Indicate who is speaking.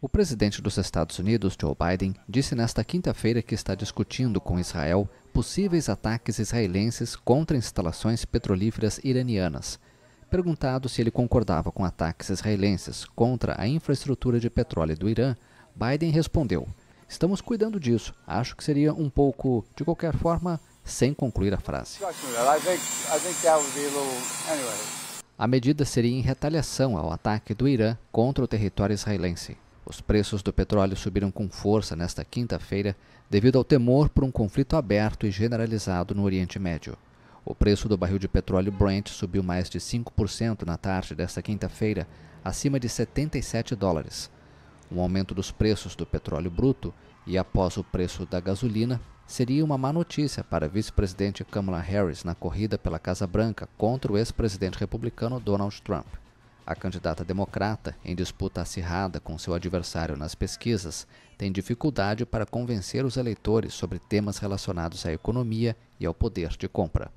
Speaker 1: O presidente dos Estados Unidos, Joe Biden, disse nesta quinta-feira que está discutindo com Israel possíveis ataques israelenses contra instalações petrolíferas iranianas. Perguntado se ele concordava com ataques israelenses contra a infraestrutura de petróleo do Irã, Biden respondeu: Estamos cuidando disso. Acho que seria um pouco, de qualquer forma, sem concluir a frase. A medida seria em retaliação ao ataque do Irã contra o território israelense. Os preços do petróleo subiram com força nesta quinta-feira devido ao temor por um conflito aberto e generalizado no Oriente Médio. O preço do barril de petróleo Brent subiu mais de 5% na tarde desta quinta-feira, acima de 77 dólares. Um aumento dos preços do petróleo bruto e após o preço da gasolina seria uma má notícia para a vice-presidente Kamala Harris na corrida pela Casa Branca contra o ex-presidente republicano Donald Trump. A candidata democrata, em disputa acirrada com seu adversário nas pesquisas, tem dificuldade para convencer os eleitores sobre temas relacionados à economia e ao poder de compra.